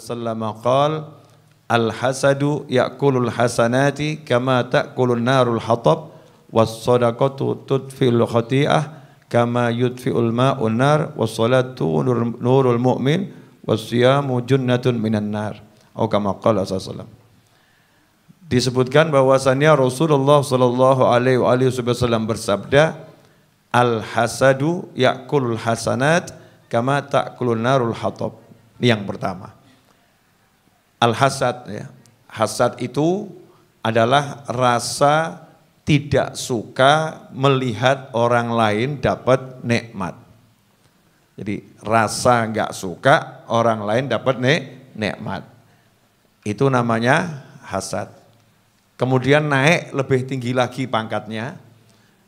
وسلم قال الحسد يأكل الحسنات كما تأكل النار الحطب والصدقة تدفئ الخطيئة كما يدفئ الماء النار والصلاة نور المؤمن والصيام جنة من النار أو كما قال صلى الله عليه وسلم disebutkan bahwasannya Rasulullah Shallallahu Alaihi Wasallam bersabda, al hasadu yakulul hasanat kama takulun narul ini Yang pertama, al hasad ya. Hasad itu adalah rasa tidak suka melihat orang lain dapat nikmat. Jadi rasa nggak suka orang lain dapat nikmat. Itu namanya hasad. Kemudian naik lebih tinggi lagi pangkatnya.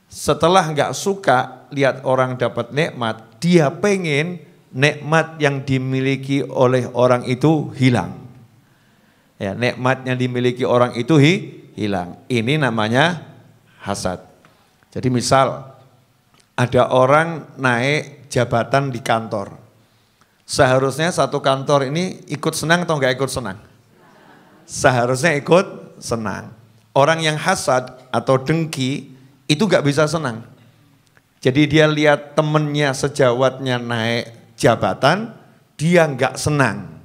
Setelah nggak suka lihat orang dapat nikmat, dia pengen nikmat yang dimiliki oleh orang itu hilang. Ya, nikmat yang dimiliki orang itu hi, hilang. Ini namanya hasad. Jadi misal ada orang naik jabatan di kantor. Seharusnya satu kantor ini ikut senang atau enggak ikut senang? Seharusnya ikut senang. Orang yang hasad atau dengki itu gak bisa senang. Jadi dia lihat temennya sejawatnya naik jabatan, dia gak senang.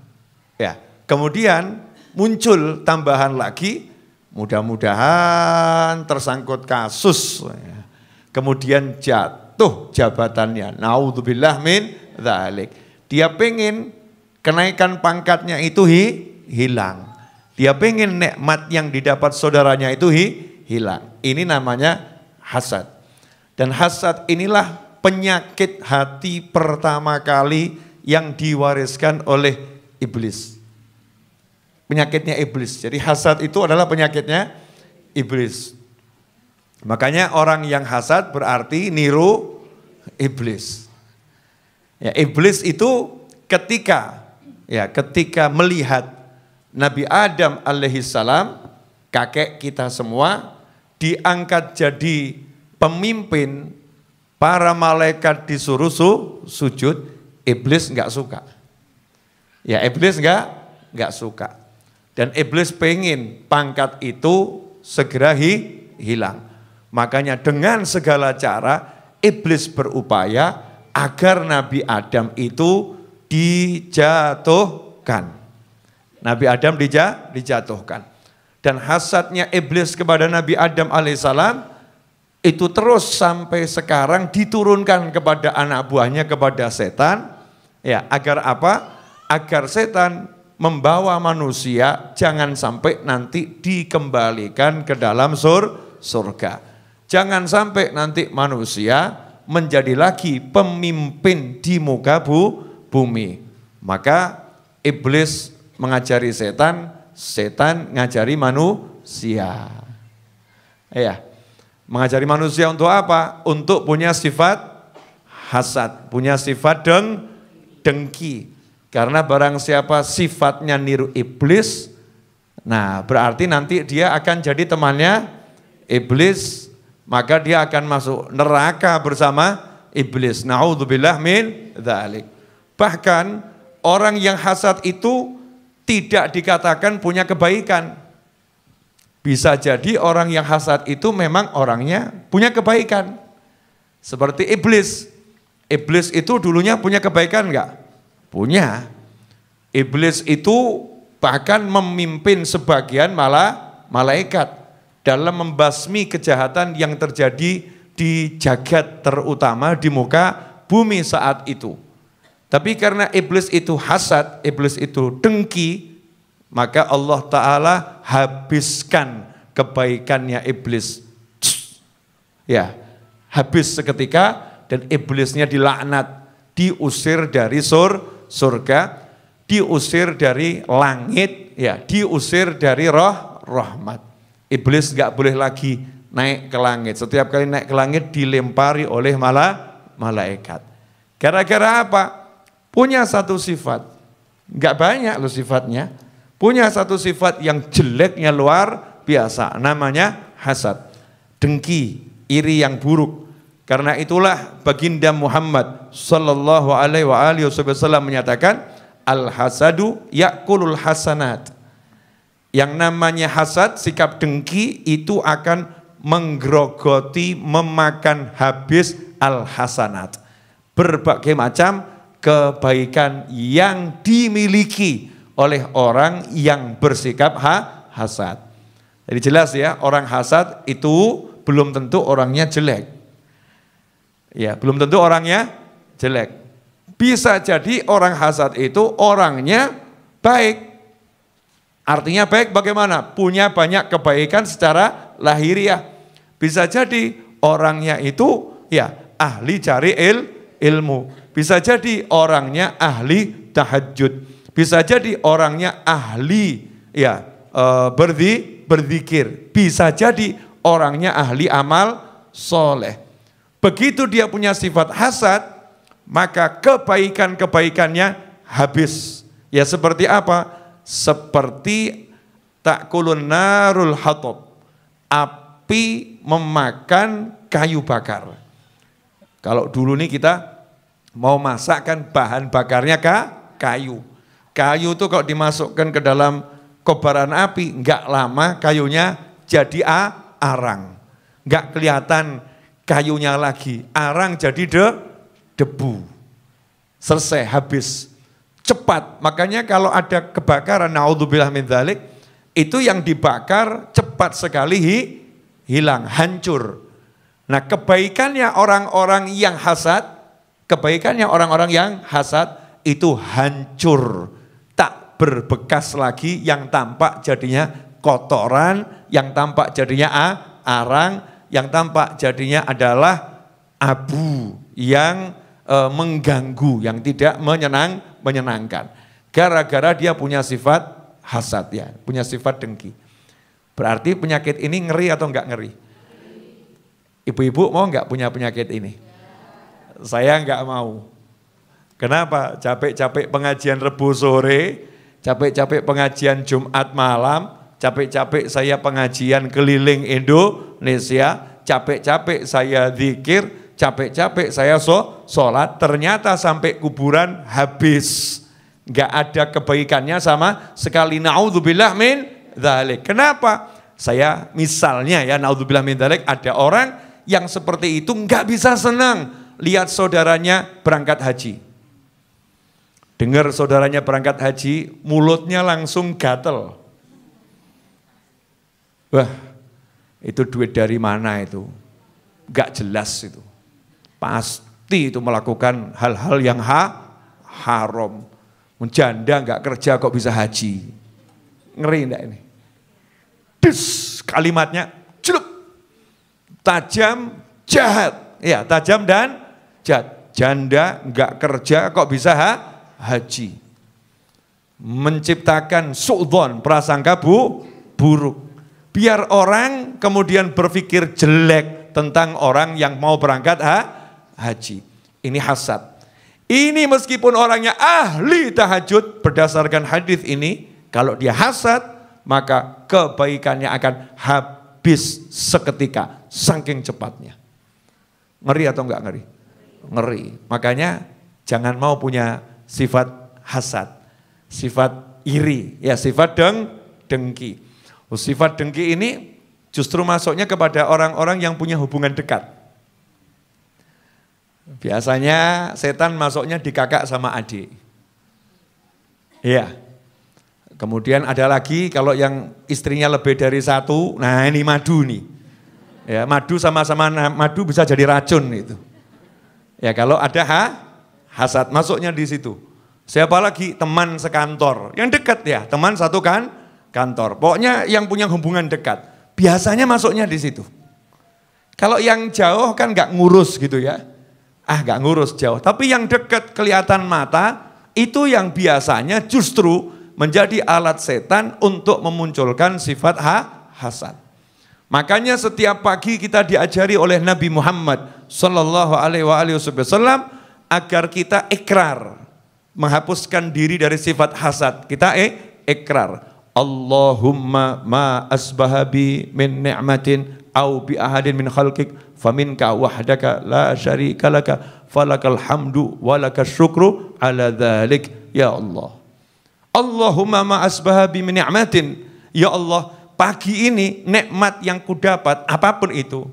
Ya, kemudian muncul tambahan lagi, mudah-mudahan tersangkut kasus. Ya. Kemudian jatuh jabatannya. Naudzubillah min Dia pengen kenaikan pangkatnya itu hi, hilang. Dia pengen nikmat yang didapat saudaranya itu hi, hilang. Ini namanya hasad. Dan hasad inilah penyakit hati pertama kali yang diwariskan oleh iblis. Penyakitnya iblis. Jadi hasad itu adalah penyakitnya iblis. Makanya orang yang hasad berarti niru iblis. Ya, iblis itu ketika ya ketika melihat Nabi Adam alaihissalam, kakek kita semua, diangkat jadi pemimpin para malaikat disuruh su, sujud, iblis nggak suka. Ya iblis nggak nggak suka. Dan iblis pengen pangkat itu segera hi, hilang. Makanya dengan segala cara iblis berupaya agar Nabi Adam itu dijatuhkan. Nabi Adam dijatuhkan. Dan hasadnya iblis kepada Nabi Adam alaihissalam itu terus sampai sekarang diturunkan kepada anak buahnya kepada setan. Ya, agar apa? Agar setan membawa manusia jangan sampai nanti dikembalikan ke dalam sur surga. Jangan sampai nanti manusia menjadi lagi pemimpin di muka bu, bumi. Maka iblis mengajari setan, setan ngajari manusia. Ya. Mengajari manusia untuk apa? Untuk punya sifat hasad, punya sifat deng dengki. Karena barang siapa sifatnya niru iblis, nah berarti nanti dia akan jadi temannya iblis, maka dia akan masuk neraka bersama iblis. Nauzubillah min dzalik. Bahkan orang yang hasad itu tidak dikatakan punya kebaikan. Bisa jadi orang yang hasad itu memang orangnya punya kebaikan. Seperti iblis. Iblis itu dulunya punya kebaikan enggak? Punya. Iblis itu bahkan memimpin sebagian malah malaikat dalam membasmi kejahatan yang terjadi di jagat terutama di muka bumi saat itu. Tapi karena iblis itu hasad, iblis itu dengki, maka Allah Ta'ala habiskan kebaikannya iblis. Ya, habis seketika dan iblisnya dilaknat, diusir dari sur, surga, diusir dari langit, ya, diusir dari roh rahmat. Iblis nggak boleh lagi naik ke langit. Setiap kali naik ke langit dilempari oleh mala, malaikat. Gara-gara apa? punya satu sifat, nggak banyak loh sifatnya, punya satu sifat yang jeleknya luar biasa, namanya hasad, dengki, iri yang buruk. Karena itulah baginda Muhammad sallallahu alaihi wasallam menyatakan al hasadu yakulul hasanat. Yang namanya hasad, sikap dengki itu akan menggerogoti, memakan habis al hasanat. Berbagai macam kebaikan yang dimiliki oleh orang yang bersikap ha hasad. Jadi jelas ya, orang hasad itu belum tentu orangnya jelek. Ya, belum tentu orangnya jelek. Bisa jadi orang hasad itu orangnya baik. Artinya baik bagaimana? Punya banyak kebaikan secara lahiriah. Bisa jadi orangnya itu ya ahli cari il, ilmu bisa jadi orangnya ahli tahajud. Bisa jadi orangnya ahli ya e, berdi berzikir. Bisa jadi orangnya ahli amal soleh. Begitu dia punya sifat hasad, maka kebaikan-kebaikannya habis. Ya seperti apa? Seperti takulun narul hatob. Api memakan kayu bakar. Kalau dulu nih kita Mau masak kan bahan bakarnya ke kayu. Kayu itu kalau dimasukkan ke dalam kobaran api, enggak lama kayunya jadi a arang. Enggak kelihatan kayunya lagi. Arang jadi de debu. Selesai, habis. Cepat. Makanya kalau ada kebakaran, naudzubillah min dzalik, itu yang dibakar cepat sekali hi, hilang, hancur. Nah kebaikannya orang-orang yang hasad, Kebaikannya orang-orang yang hasad itu hancur, tak berbekas lagi yang tampak jadinya kotoran, yang tampak jadinya a, arang, yang tampak jadinya adalah abu yang e, mengganggu, yang tidak menyenang, menyenangkan. Gara-gara dia punya sifat hasad ya, punya sifat dengki. Berarti penyakit ini ngeri atau enggak ngeri? Ibu-ibu mau enggak punya penyakit ini? saya enggak mau. Kenapa? Capek-capek pengajian Rebu sore, capek-capek pengajian Jumat malam, capek-capek saya pengajian keliling Indonesia, capek-capek saya zikir, capek-capek saya so, sholat, ternyata sampai kuburan habis. Enggak ada kebaikannya sama sekali. Na'udzubillah min dhalik. Kenapa? Saya misalnya ya, na'udzubillah min dhalik, ada orang yang seperti itu enggak bisa senang lihat saudaranya berangkat haji. Dengar saudaranya berangkat haji, mulutnya langsung gatel. Wah, itu duit dari mana itu? Gak jelas itu. Pasti itu melakukan hal-hal yang ha haram. Menjanda gak kerja kok bisa haji. Ngeri enggak ini? Des, kalimatnya celup. Tajam, jahat. Ya, tajam dan hajat. Janda nggak kerja kok bisa ha? haji. Menciptakan su'dhon, prasangka bu, buruk. Biar orang kemudian berpikir jelek tentang orang yang mau berangkat ha? haji. Ini hasad. Ini meskipun orangnya ahli tahajud berdasarkan hadis ini, kalau dia hasad maka kebaikannya akan habis seketika, saking cepatnya. Ngeri atau enggak ngeri? ngeri. Makanya jangan mau punya sifat hasad, sifat iri, ya sifat deng dengki. Sifat dengki ini justru masuknya kepada orang-orang yang punya hubungan dekat. Biasanya setan masuknya di kakak sama adik. Iya. Kemudian ada lagi kalau yang istrinya lebih dari satu, nah ini madu nih. Ya, madu sama-sama madu bisa jadi racun itu. Ya kalau ada ha, hasad masuknya di situ. Siapa lagi teman sekantor, yang dekat ya, teman satu kan kantor. Pokoknya yang punya hubungan dekat, biasanya masuknya di situ. Kalau yang jauh kan nggak ngurus gitu ya, ah nggak ngurus jauh. Tapi yang dekat kelihatan mata itu yang biasanya justru menjadi alat setan untuk memunculkan sifat ha, hasad. Makanya setiap pagi kita diajari oleh Nabi Muhammad Sallallahu Alaihi Wasallam agar kita ikrar, menghapuskan diri dari sifat hasad. Kita eh, ikrar. Allahumma ma asbahabi min ni'matin au bi ahadin min khalqik faminka wahdaka la syarika laka falakal hamdu walakas syukru ala dhalik ya Allah. Allahumma ma asbahabi min ni'matin ya Allah Pagi ini nikmat yang kudapat apapun itu,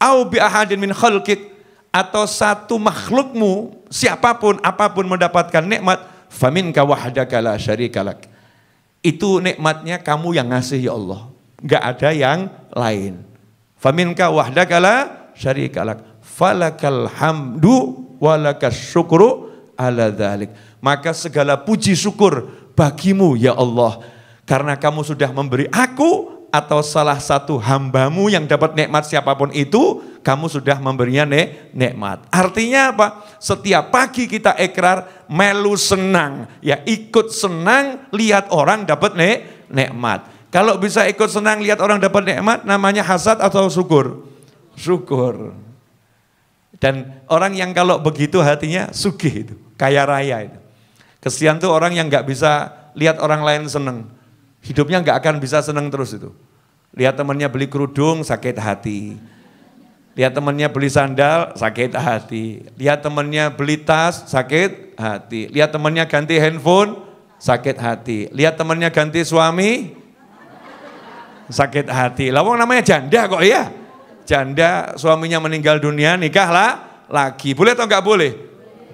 au bi ahadin min khalqik atau satu makhlukmu siapapun apapun mendapatkan nikmat ka wahdaka la syarikalak. Itu nikmatnya kamu yang ngasih ya Allah. Enggak ada yang lain. ka wahdaka la syarikalak. Falakal hamdu walakas syukru ala dhalik. Maka segala puji syukur bagimu ya Allah karena kamu sudah memberi aku atau salah satu hambamu yang dapat nikmat siapapun itu, kamu sudah memberinya nek, nikmat. Artinya apa? Setiap pagi kita ikrar melu senang, ya ikut senang lihat orang dapat nek, nikmat. Kalau bisa ikut senang lihat orang dapat nikmat namanya hasad atau syukur? Syukur. Dan orang yang kalau begitu hatinya sugih itu, kaya raya itu. Kesian tuh orang yang nggak bisa lihat orang lain seneng Hidupnya nggak akan bisa seneng terus itu. Lihat temannya beli kerudung, sakit hati. Lihat temannya beli sandal, sakit hati. Lihat temannya beli tas, sakit hati. Lihat temannya ganti handphone, sakit hati. Lihat temannya ganti suami, sakit hati. Lawang namanya janda kok ya. Janda suaminya meninggal dunia, nikahlah lagi. Boleh atau enggak boleh?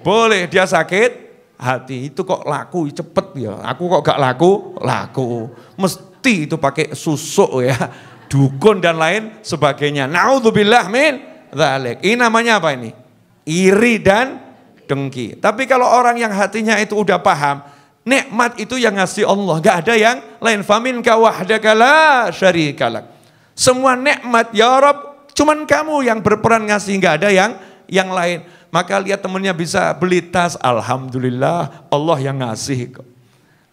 Boleh, dia sakit hati itu kok laku cepet ya aku kok gak laku laku mesti itu pakai susuk ya dukun dan lain sebagainya naudzubillah min zalik ini namanya apa ini iri dan dengki tapi kalau orang yang hatinya itu udah paham nikmat itu yang ngasih Allah gak ada yang lain famin kawahdaka la syarikalak semua nikmat ya Rob cuman kamu yang berperan ngasih gak ada yang yang lain maka lihat temennya bisa beli tas, alhamdulillah Allah yang ngasih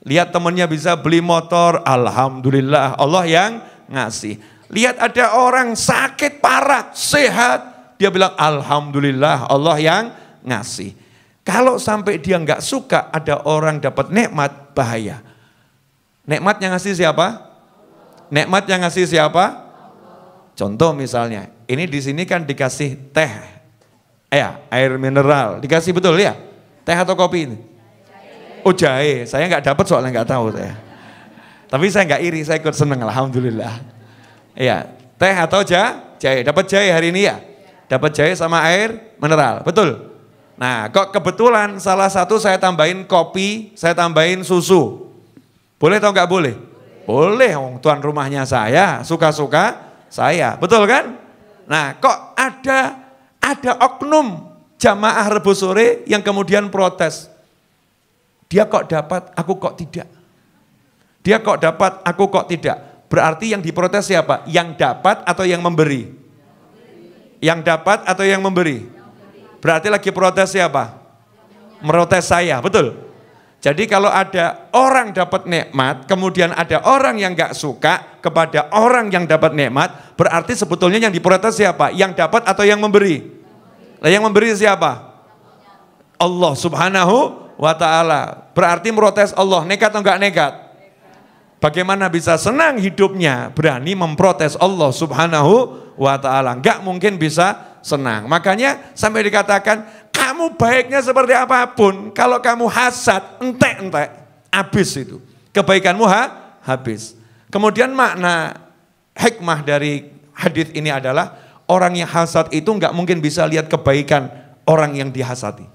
Lihat temennya bisa beli motor, alhamdulillah Allah yang ngasih. Lihat ada orang sakit parah, sehat, dia bilang alhamdulillah Allah yang ngasih. Kalau sampai dia nggak suka ada orang dapat nikmat, bahaya. Nikmat yang ngasih siapa? Nikmat yang ngasih siapa? Contoh misalnya, ini di sini kan dikasih teh Eh, ya, air mineral. Dikasih betul ya? Teh atau kopi ini? Oh jahe, saya nggak dapat soalnya nggak tahu saya. Tapi saya nggak iri, saya ikut seneng, alhamdulillah. Ya, teh atau ja? jahe? Dapat jahe hari ini ya? Dapat jahe sama air mineral, betul? Nah, kok kebetulan salah satu saya tambahin kopi, saya tambahin susu. Boleh atau nggak boleh? Boleh, om tuan rumahnya saya, suka-suka saya. Betul kan? Nah, kok ada ada oknum jamaah rebo sore yang kemudian protes. Dia kok dapat, aku kok tidak. Dia kok dapat, aku kok tidak. Berarti yang diprotes siapa? Yang dapat atau yang memberi? Yang dapat atau yang memberi? Berarti lagi protes siapa? Merotes saya, betul? Jadi kalau ada orang dapat nikmat, kemudian ada orang yang nggak suka kepada orang yang dapat nikmat, berarti sebetulnya yang diprotes siapa? Yang dapat atau yang memberi? Nah, yang memberi siapa? Allah Subhanahu wa taala. Berarti protes Allah nekat atau enggak nekat? Bagaimana bisa senang hidupnya berani memprotes Allah Subhanahu wa taala? Enggak mungkin bisa senang. Makanya sampai dikatakan kamu baiknya seperti apapun, kalau kamu hasad, entek-entek, habis itu. Kebaikanmu ha, habis. Kemudian makna hikmah dari hadis ini adalah orang yang hasad itu nggak mungkin bisa lihat kebaikan orang yang dihasati.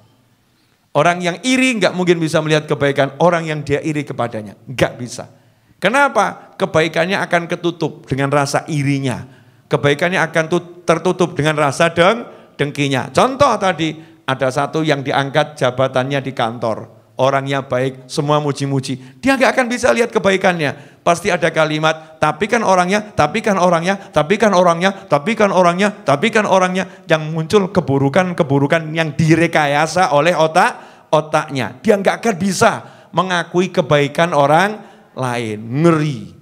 Orang yang iri nggak mungkin bisa melihat kebaikan orang yang dia iri kepadanya. Nggak bisa. Kenapa? Kebaikannya akan ketutup dengan rasa irinya. Kebaikannya akan tertutup dengan rasa deng dengkinya. Contoh tadi, ada satu yang diangkat jabatannya di kantor. Orangnya baik, semua muji-muji. Dia nggak akan bisa lihat kebaikannya. Pasti ada kalimat, tapi kan orangnya, tapi kan orangnya, tapi kan orangnya, tapi kan orangnya, tapi kan orangnya. Yang muncul keburukan-keburukan yang direkayasa oleh otak otaknya. Dia nggak akan bisa mengakui kebaikan orang lain. Ngeri.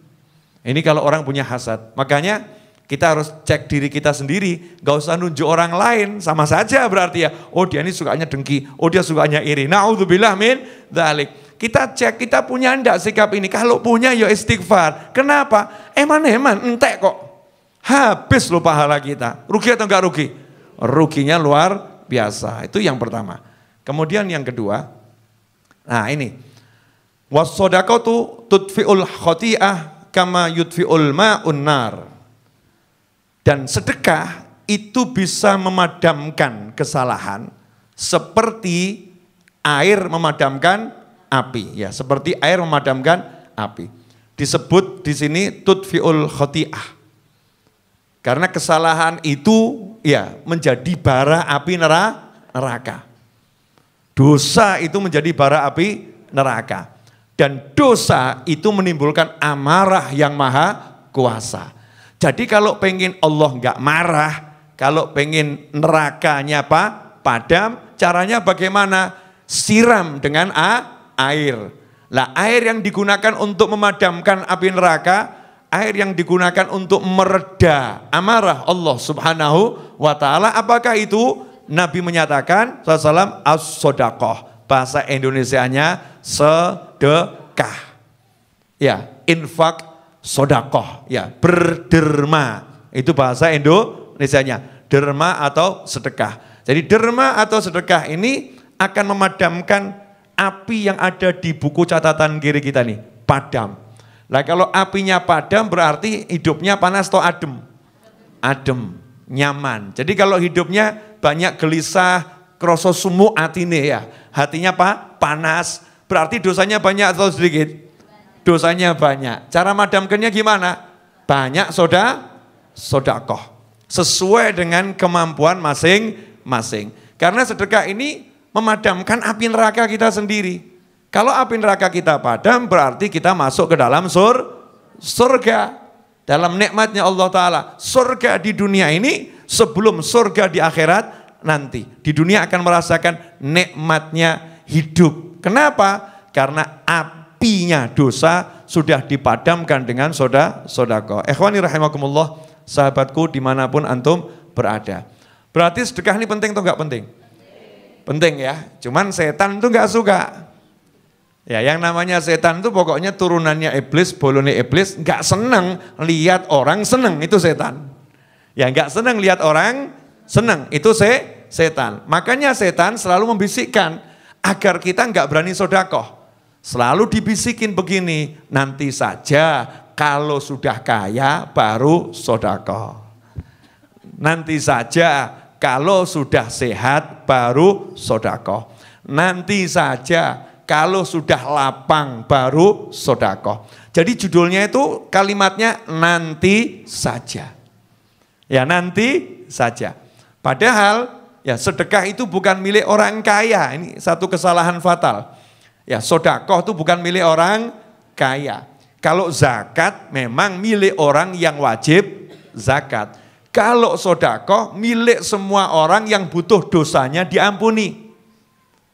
Ini kalau orang punya hasad. Makanya kita harus cek diri kita sendiri, gak usah nunjuk orang lain, sama saja berarti ya. Oh dia ini sukanya dengki, oh dia sukanya iri. Na'udzubillah min dalik. Kita cek, kita punya ndak sikap ini? Kalau punya ya istighfar. Kenapa? Eman-eman, entek kok. Habis lo pahala kita. Rugi atau enggak rugi? Ruginya luar biasa. Itu yang pertama. Kemudian yang kedua, nah ini. Wasodakau tutfi'ul khoti'ah kama yutfi'ul ma'un nar. Dan sedekah itu bisa memadamkan kesalahan seperti air memadamkan api ya seperti air memadamkan api disebut di sini tutfiul khotiah karena kesalahan itu ya menjadi bara api neraka dosa itu menjadi bara api neraka dan dosa itu menimbulkan amarah yang maha kuasa jadi kalau pengen Allah nggak marah, kalau pengen nerakanya apa? Padam, caranya bagaimana? Siram dengan a, air. Lah air yang digunakan untuk memadamkan api neraka, air yang digunakan untuk mereda amarah Allah Subhanahu wa taala apakah itu? Nabi menyatakan sallallahu as-sodakoh. Bahasa Indonesianya sedekah. Ya, infak sodakoh, ya berderma. Itu bahasa Indonesia-nya, derma atau sedekah. Jadi derma atau sedekah ini akan memadamkan api yang ada di buku catatan kiri kita nih, padam. Nah kalau apinya padam berarti hidupnya panas atau adem? Adem, nyaman. Jadi kalau hidupnya banyak gelisah, kroso sumu atine ya, hatinya apa? Panas, berarti dosanya banyak atau sedikit? dosanya banyak. Cara madamkannya gimana? Banyak soda, soda koh. Sesuai dengan kemampuan masing-masing. Karena sedekah ini memadamkan api neraka kita sendiri. Kalau api neraka kita padam berarti kita masuk ke dalam sur surga. Dalam nikmatnya Allah Ta'ala. Surga di dunia ini sebelum surga di akhirat nanti. Di dunia akan merasakan nikmatnya hidup. Kenapa? Karena api apinya dosa sudah dipadamkan dengan soda sodako. Ikhwani rahimakumullah, sahabatku dimanapun antum berada. Berarti sedekah ini penting atau enggak penting? Penting ya, cuman setan itu enggak suka. Ya, yang namanya setan itu pokoknya turunannya iblis, bolone iblis, enggak seneng lihat orang seneng itu setan. Ya enggak seneng lihat orang seneng itu se setan. Makanya setan selalu membisikkan agar kita enggak berani sodakoh. Selalu dibisikin begini, nanti saja kalau sudah kaya baru sodako. Nanti saja kalau sudah sehat baru sodako. Nanti saja kalau sudah lapang baru sodako. Jadi judulnya itu kalimatnya nanti saja. Ya nanti saja. Padahal ya sedekah itu bukan milik orang kaya. Ini satu kesalahan fatal Ya, sodakoh itu bukan milik orang kaya. Kalau zakat memang milik orang yang wajib zakat. Kalau sodakoh milik semua orang yang butuh dosanya diampuni.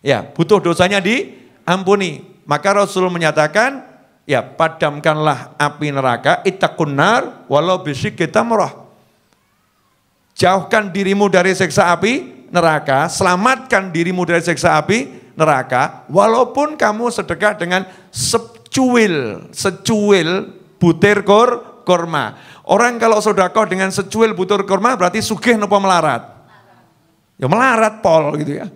Ya, butuh dosanya diampuni. Maka Rasul menyatakan, ya padamkanlah api neraka, itakunar walau bisik kita merah. Jauhkan dirimu dari seksa api neraka, selamatkan dirimu dari seksa api neraka walaupun kamu sedekah dengan secuil, secuil butir kor, korma. Orang kalau sedekah dengan secuil butir korma berarti sugih nopo melarat. Ya melarat pol gitu ya.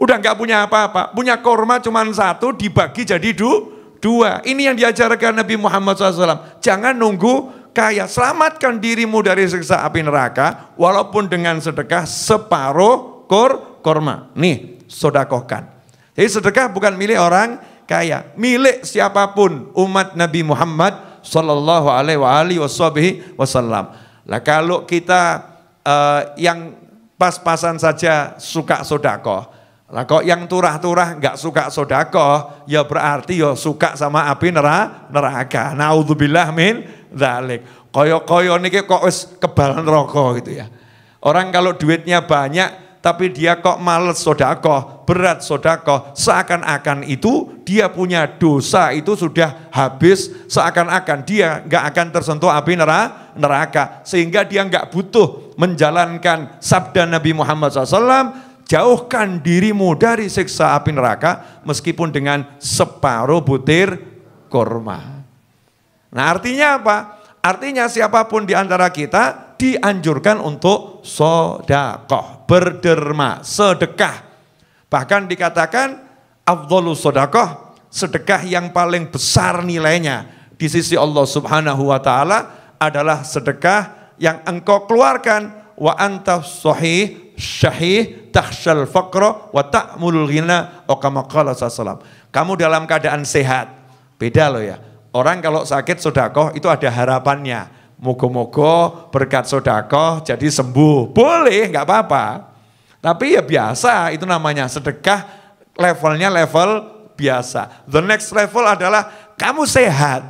Udah nggak punya apa-apa, punya korma cuma satu dibagi jadi du, dua. Ini yang diajarkan Nabi Muhammad SAW. Jangan nunggu kaya, selamatkan dirimu dari siksa api neraka, walaupun dengan sedekah separuh kor korma. Nih, sodakohkan. Jadi sedekah bukan milik orang kaya, milik siapapun umat Nabi Muhammad Shallallahu Alaihi Wasallam. Lah kalau kita uh, yang pas-pasan saja suka sodako, lah kok yang turah-turah nggak suka sodako? ya berarti ya suka sama api neraka. neraka. Naudzubillah min dalik. Koyo-koyo niki kok wis kebalan rokok gitu ya. Orang kalau duitnya banyak tapi dia kok males sodako? berat sodako seakan-akan itu dia punya dosa itu sudah habis, seakan-akan dia nggak akan tersentuh api neraka, neraka sehingga dia nggak butuh menjalankan sabda Nabi Muhammad SAW, jauhkan dirimu dari siksa api neraka meskipun dengan separuh butir kurma. Nah artinya apa? Artinya siapapun diantara kita dianjurkan untuk sodakoh, berderma, sedekah. Bahkan dikatakan afdhalus sedekah, sedekah yang paling besar nilainya di sisi Allah Subhanahu wa taala adalah sedekah yang engkau keluarkan wa anta sahih syahih tahsyal faqra wa ta'mul ghina oh, sallam. Kamu dalam keadaan sehat. Beda loh ya. Orang kalau sakit sodakoh itu ada harapannya. Mogo-mogo berkat sodakoh jadi sembuh. Boleh, enggak apa-apa. Tapi ya biasa, itu namanya sedekah levelnya level biasa. The next level adalah kamu sehat.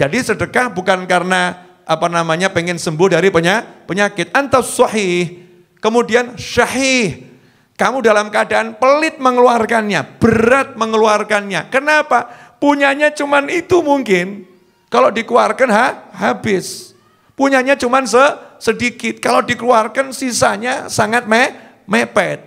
Jadi sedekah bukan karena apa namanya pengen sembuh dari penyakit. Antas sahih, kemudian syahih. Kamu dalam keadaan pelit mengeluarkannya, berat mengeluarkannya. Kenapa? Punyanya cuma itu mungkin. Kalau dikeluarkan ha, habis. Punyanya cuma se sedikit. Kalau dikeluarkan sisanya sangat me mepet.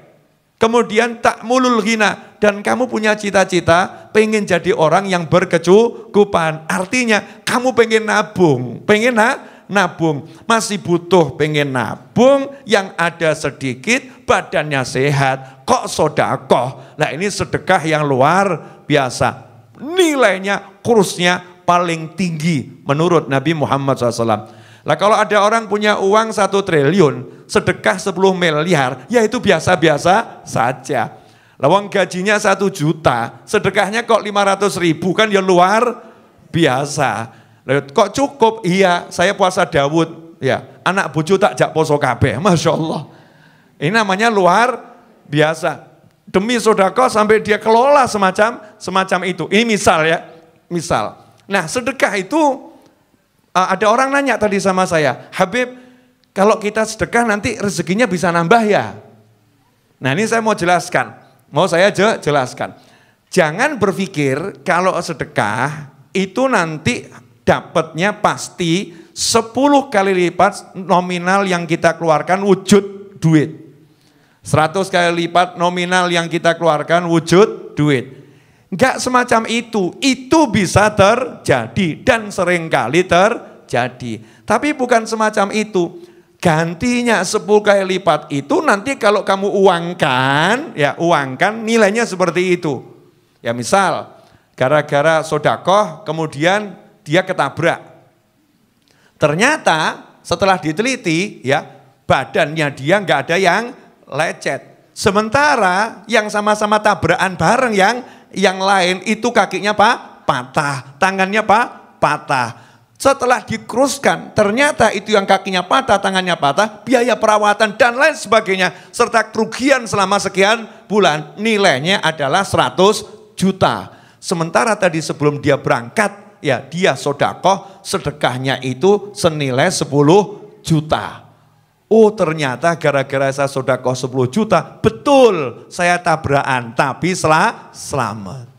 Kemudian tak mulul hina dan kamu punya cita-cita pengen jadi orang yang berkecukupan. Artinya kamu pengen nabung, pengen na nabung, masih butuh pengen nabung yang ada sedikit, badannya sehat, kok sodakoh. Nah ini sedekah yang luar biasa. Nilainya, kursnya paling tinggi menurut Nabi Muhammad SAW. Lah kalau ada orang punya uang satu triliun, sedekah 10 miliar, ya itu biasa-biasa saja. Lawang gajinya satu juta, sedekahnya kok lima ratus ribu kan ya luar biasa. Lalu, kok cukup? Iya, saya puasa Dawud. Ya, anak bucu tak jak poso kabeh. Masya Allah. Ini namanya luar biasa. Demi sodako sampai dia kelola semacam semacam itu. Ini misal ya, misal. Nah sedekah itu uh, ada orang nanya tadi sama saya, Habib, kalau kita sedekah nanti rezekinya bisa nambah ya? Nah ini saya mau jelaskan, mau saya aja jelaskan. Jangan berpikir kalau sedekah itu nanti dapatnya pasti 10 kali lipat nominal yang kita keluarkan wujud duit. 100 kali lipat nominal yang kita keluarkan wujud duit. Enggak semacam itu. Itu bisa terjadi dan seringkali terjadi. Tapi bukan semacam itu. Gantinya 10 kali lipat itu nanti kalau kamu uangkan, ya uangkan nilainya seperti itu. Ya misal, gara-gara sodakoh kemudian dia ketabrak. Ternyata setelah diteliti ya badannya dia nggak ada yang lecet. Sementara yang sama-sama tabrakan bareng yang yang lain itu kakinya pak patah, tangannya pak patah. Setelah dikruskan ternyata itu yang kakinya patah, tangannya patah, biaya perawatan dan lain sebagainya, serta kerugian selama sekian bulan, nilainya adalah 100 juta. Sementara tadi sebelum dia berangkat, ya dia sodakoh, sedekahnya itu senilai 10 juta. Oh ternyata gara-gara saya sodakoh 10 juta, betul saya tabrakan, tapi selah selamat.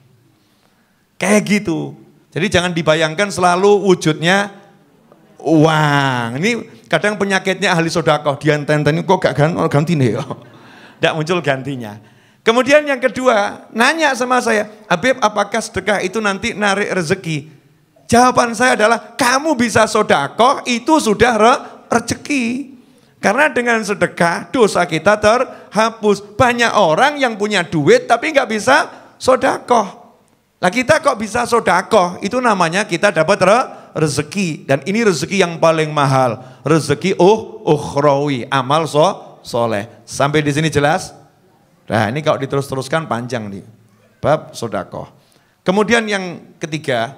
Kayak gitu. Jadi jangan dibayangkan selalu wujudnya uang. Ini kadang penyakitnya ahli sodakoh, dianten-teni kok gak ganti, oh, ganti nih. Tidak muncul gantinya. Kemudian yang kedua, nanya sama saya, Habib apakah sedekah itu nanti narik rezeki? Jawaban saya adalah, kamu bisa sodakoh itu sudah re rezeki. Karena dengan sedekah dosa kita terhapus. Banyak orang yang punya duit tapi nggak bisa sodakoh. Nah kita kok bisa sodakoh? Itu namanya kita dapat re rezeki. Dan ini rezeki yang paling mahal. Rezeki uh ukhrawi, amal so soleh. Sampai di sini jelas? Nah ini kalau diterus-teruskan panjang nih. Bab sodakoh. Kemudian yang ketiga,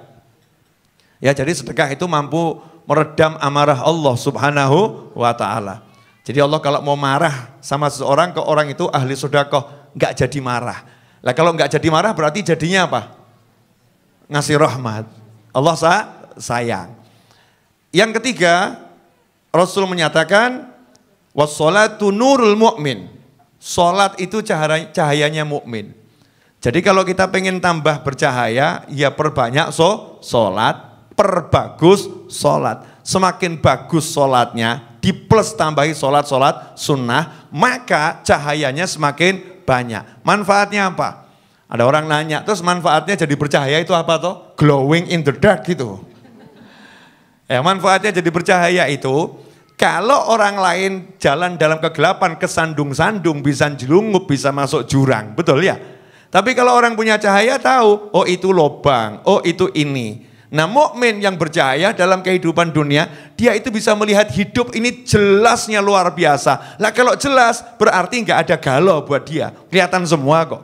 ya jadi sedekah itu mampu meredam amarah Allah subhanahu wa ta'ala. Jadi Allah kalau mau marah sama seseorang ke orang itu ahli sodakoh, nggak jadi marah. Lah kalau nggak jadi marah berarti jadinya apa? Ngasih rahmat. Allah sa sayang. Yang ketiga, Rasul menyatakan wassalatu nurul mu'min. Salat itu cahaya, cahayanya mukmin. Jadi kalau kita pengen tambah bercahaya, ya perbanyak so, salat, perbagus salat. Semakin bagus salatnya, di plus tambahi sholat-sholat sunnah, maka cahayanya semakin banyak. Manfaatnya apa? Ada orang nanya, terus manfaatnya jadi bercahaya itu apa toh? Glowing in the dark gitu. Ya manfaatnya jadi bercahaya itu, kalau orang lain jalan dalam kegelapan, kesandung-sandung, bisa jelungup, bisa masuk jurang, betul ya? Tapi kalau orang punya cahaya tahu, oh itu lubang oh itu ini. Nah, mukmin yang berjaya dalam kehidupan dunia, dia itu bisa melihat hidup ini jelasnya luar biasa. Lah kalau jelas berarti nggak ada galau buat dia. Kelihatan semua kok.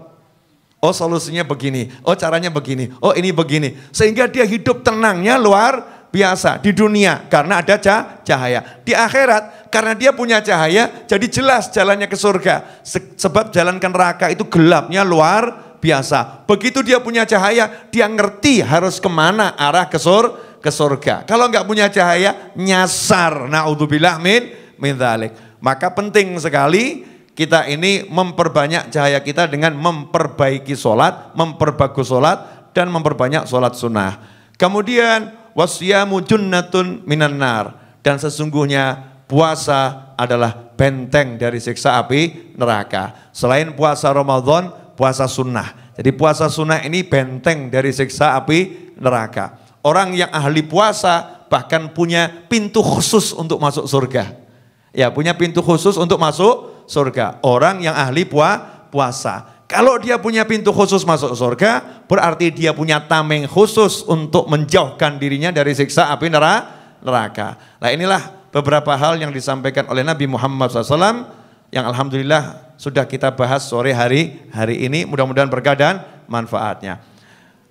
Oh solusinya begini, oh caranya begini, oh ini begini. Sehingga dia hidup tenangnya luar biasa di dunia karena ada cah cahaya. Di akhirat karena dia punya cahaya jadi jelas jalannya ke surga. sebab jalan ke neraka itu gelapnya luar biasa. Begitu dia punya cahaya, dia ngerti harus kemana arah ke, sur, ke surga. Kalau nggak punya cahaya, nyasar. Na'udzubillah min, min dhalik. Maka penting sekali kita ini memperbanyak cahaya kita dengan memperbaiki sholat, memperbagus sholat, dan memperbanyak sholat sunnah. Kemudian, wasyamu junnatun minan nar. Dan sesungguhnya puasa adalah benteng dari siksa api neraka. Selain puasa Ramadan, puasa sunnah. Jadi puasa sunnah ini benteng dari siksa api neraka. Orang yang ahli puasa bahkan punya pintu khusus untuk masuk surga. Ya punya pintu khusus untuk masuk surga. Orang yang ahli puasa. Kalau dia punya pintu khusus masuk surga, berarti dia punya tameng khusus untuk menjauhkan dirinya dari siksa api neraka. Nah inilah beberapa hal yang disampaikan oleh Nabi Muhammad SAW yang alhamdulillah sudah kita bahas sore hari hari ini mudah-mudahan berkah dan manfaatnya.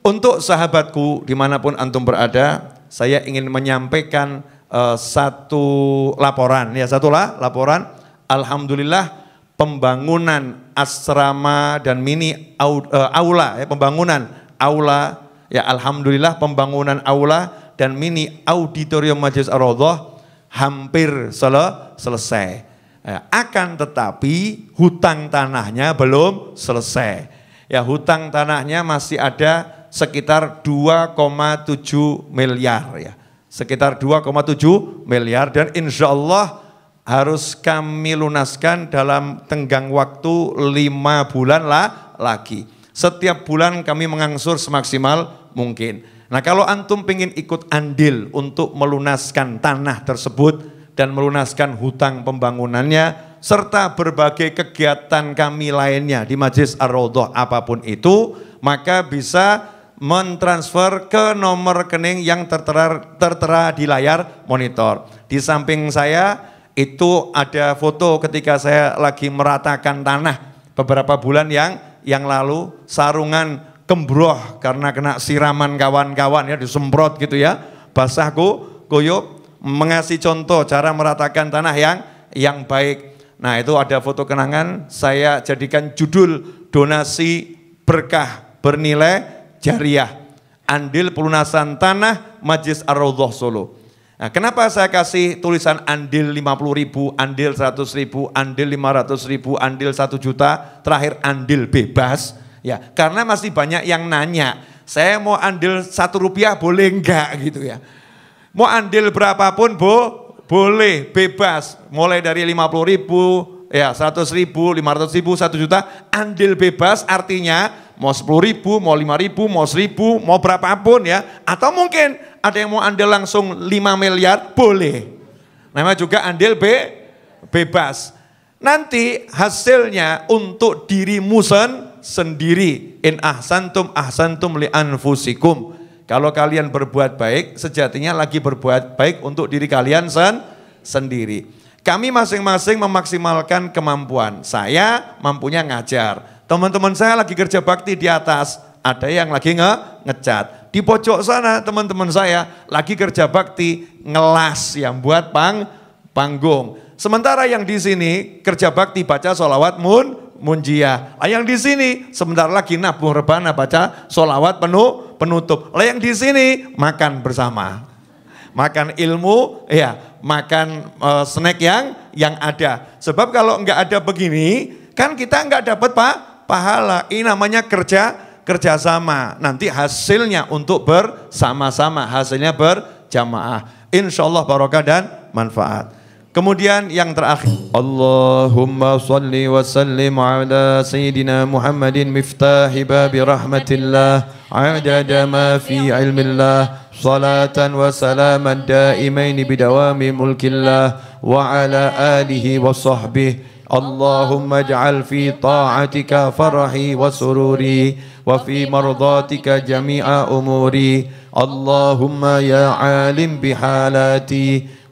Untuk sahabatku dimanapun antum berada, saya ingin menyampaikan uh, satu laporan ya satu lah laporan. Alhamdulillah pembangunan asrama dan mini au, uh, aula ya pembangunan aula ya alhamdulillah pembangunan aula dan mini auditorium Majelis Ar-Raudhah hampir sel selesai. Ya, akan tetapi hutang tanahnya belum selesai. Ya hutang tanahnya masih ada sekitar 2,7 miliar ya. Sekitar 2,7 miliar dan insya Allah harus kami lunaskan dalam tenggang waktu lima bulan lah lagi. Setiap bulan kami mengangsur semaksimal mungkin. Nah kalau antum ingin ikut andil untuk melunaskan tanah tersebut, dan melunaskan hutang pembangunannya serta berbagai kegiatan kami lainnya di Majelis Ar-Raudhah apapun itu, maka bisa mentransfer ke nomor rekening yang tertera, tertera di layar monitor. Di samping saya itu ada foto ketika saya lagi meratakan tanah beberapa bulan yang yang lalu sarungan kembroh karena kena siraman kawan-kawan ya disemprot gitu ya basahku goyok mengasih contoh cara meratakan tanah yang yang baik. Nah, itu ada foto kenangan saya jadikan judul donasi berkah bernilai jariah. Andil pelunasan tanah Majlis Ar-Raudhah Solo. Nah, kenapa saya kasih tulisan andil 50 ribu, andil 100 ribu, andil 500 ribu, andil 1 juta, terakhir andil bebas? Ya, karena masih banyak yang nanya, saya mau andil satu rupiah boleh enggak gitu ya. Mau andil berapapun bu, boleh bebas. Mulai dari lima puluh ribu, ya seratus ribu, lima ratus ribu, satu juta. Andil bebas artinya mau sepuluh ribu, mau lima ribu, mau seribu mau berapapun ya. Atau mungkin ada yang mau andil langsung lima miliar, boleh. Namanya juga andil be bebas. Nanti hasilnya untuk dirimu sen, sendiri. In ahsantum ahsantum li anfusikum. Kalau kalian berbuat baik, sejatinya lagi berbuat baik untuk diri kalian sen sendiri. Kami masing-masing memaksimalkan kemampuan. Saya mampunya ngajar. Teman-teman saya lagi kerja bakti di atas, ada yang lagi nge ngecat. Di pojok sana teman-teman saya lagi kerja bakti ngelas yang buat pang panggung. Sementara yang di sini kerja bakti baca solawat mun munjiah. Ah, yang di sini sebentar lagi nabuh rebana baca solawat penuh penutup. Lah yang di sini makan bersama. Makan ilmu, ya, makan uh, snack yang yang ada. Sebab kalau enggak ada begini, kan kita enggak dapat pak pahala. Ini namanya kerja kerja sama. Nanti hasilnya untuk bersama-sama, hasilnya berjamaah. Insya Allah barokah dan manfaat. Kemudian yang terakhir Allahumma salli wa sallim ala Sayyidina Muhammadin miftahi babi rahmatillah adada ma fi ilmillah salatan wa salaman daimain bidawami mulkillah wa ala alihi wa sahbihi اللهم اجعل في طاعتك فرحي وسروري وفي مرضاتك جميع أموري اللهم يا عالم بحالاتي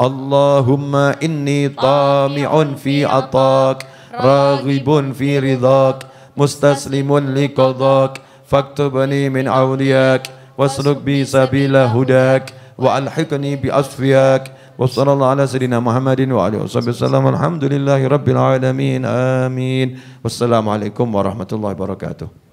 اللهم إني طامع في عطاك راغب في رضاك مستسلم لقضاك فاكتبني من عولياك واسلك بي سبيل هداك وألحقني بأصفياك وصلى الله على سيدنا محمد وعلى وصحبه وسلم الحمد لله رب العالمين آمين والسلام عليكم ورحمة الله وبركاته